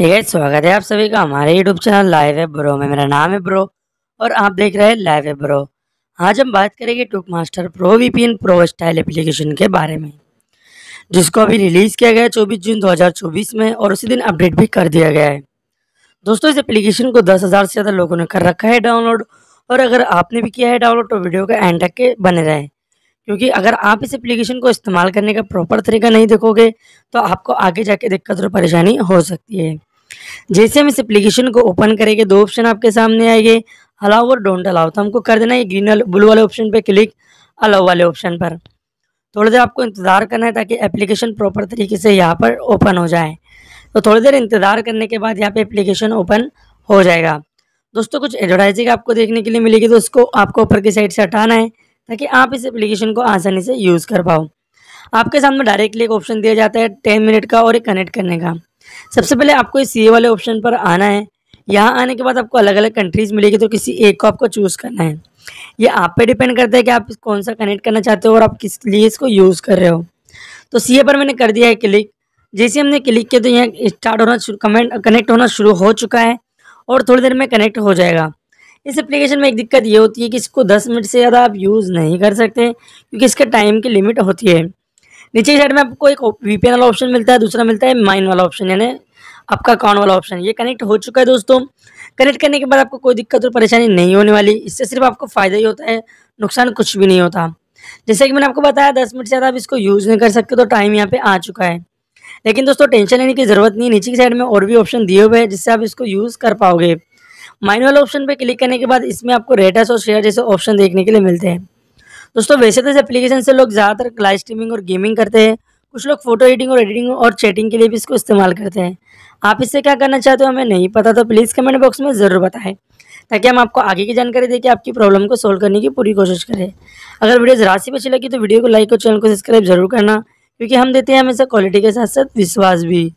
ये स्वागत है आप सभी का हमारे यूट्यूब चैनल लाइव है ब्रो में मेरा नाम है ब्रो और आप देख रहे हैं लाइव है ब्रो आज हम बात करेंगे टूक master pro VPN pro style application के बारे में जिसको अभी रिलीज़ किया गया है चौबीस जून 2024 में और उसी दिन अपडेट भी कर दिया गया है दोस्तों इस एप्लीकेशन को दस हज़ार से ज़्यादा लोगों ने कर रखा है डाउनलोड और अगर आपने भी किया है डाउनलोड तो वीडियो का एंड तक के बने रहें क्योंकि अगर आप इस एप्लीकेशन को इस्तेमाल करने का प्रॉपर तरीका नहीं देखोगे तो आपको आगे जाके दिक्कत और परेशानी हो सकती है जैसे हम इस एप्लीकेशन को ओपन करेंगे दो ऑप्शन आपके सामने आएंगे अलाउ और डोंट अलाउ तो हमको कर देना है ग्रीन ब्लू वाले ऑप्शन पर क्लिक अलाउ वाले ऑप्शन पर थोड़ी देर आपको इंतज़ार करना है ताकि एप्लीकेशन प्रॉपर तरीके से यहाँ पर ओपन हो जाए तो थोड़ी देर इंतज़ार करने के बाद यहाँ पे एप्लीकेशन ओपन हो जाएगा दोस्तों कुछ एडवर्टाइजिंग आपको देखने के लिए मिलेगी तो उसको आपको ऊपर की साइड से हटाना है ताकि आप इस एप्लीकेशन को आसानी से यूज़ कर पाओ आपके सामने डायरेक्टली एक ऑप्शन दिया जाता है टेन मिनट का और एक कनेक्ट करने का सबसे पहले आपको इस सी वाले ऑप्शन पर आना है यहाँ आने के बाद आपको अलग अलग कंट्रीज़ मिलेगी तो किसी एक को आपको चूज़ करना है ये आप पे डिपेंड करता है कि आप कौन सा कनेक्ट करना चाहते हो और आप किस लिए इसको यूज़ कर रहे हो तो सी पर मैंने कर दिया है क्लिक जैसे हमने क्लिक किया तो यहाँ स्टार्ट होना कमेंट कनेक्ट होना शुरू हो चुका है और थोड़ी देर में कनेक्ट हो जाएगा इस एप्लीकेशन में एक दिक्कत ये होती है कि इसको 10 मिनट से ज़्यादा आप यूज़ नहीं कर सकते क्योंकि इसका टाइम की लिमिट होती है नीचे की साइड में आपको एक वी वाला ऑप्शन मिलता है दूसरा मिलता है माइन वाला ऑप्शन यानी आपका अकाउंट वाला ऑप्शन ये कनेक्ट हो चुका है दोस्तों कनेक्ट करने के बाद आपको कोई दिक्कत और परेशानी नहीं होने वाली इससे सिर्फ आपको फ़ायदा ही होता है नुकसान कुछ भी नहीं होता जैसे कि मैंने आपको बताया दस मिनट से ज़्यादा आप इसको यूज़ नहीं कर सकते तो टाइम यहाँ पर आ चुका है लेकिन दोस्तों टेंशन लेने की ज़रूरत नहीं नीचे की साइड में और भी ऑप्शन दिए हुए हैं जिससे आप इसको यूज़ कर पाओगे माइनुअल ऑप्शन पर क्लिक करने के बाद इसमें आपको रेटस और शेयर जैसे ऑप्शन देखने के लिए मिलते हैं दोस्तों वैसे तो इस एप्लीकेशन से लोग ज़्यादातर लाइव स्ट्रीमिंग और गेमिंग करते हैं कुछ लोग फोटो एडिटिंग और एडिटिंग और चैटिंग के लिए भी इसको इस्तेमाल करते हैं आप इससे क्या करना चाहते हो हमें नहीं पता तो प्लीज़ कमेंट बॉक्स में ज़रूर बताएं ताकि हम आपको आगे की जानकारी देकर आपकी प्रॉब्लम को सोल्व करने की पूरी कोशिश करें अगर वीडियो ज़रा सी अच्छी लगी तो वीडियो को लाइक और चैनल को सब्सक्राइब जरूर करना क्योंकि हम देते हैं हमेशा क्वालिटी के साथ साथ विश्वास भी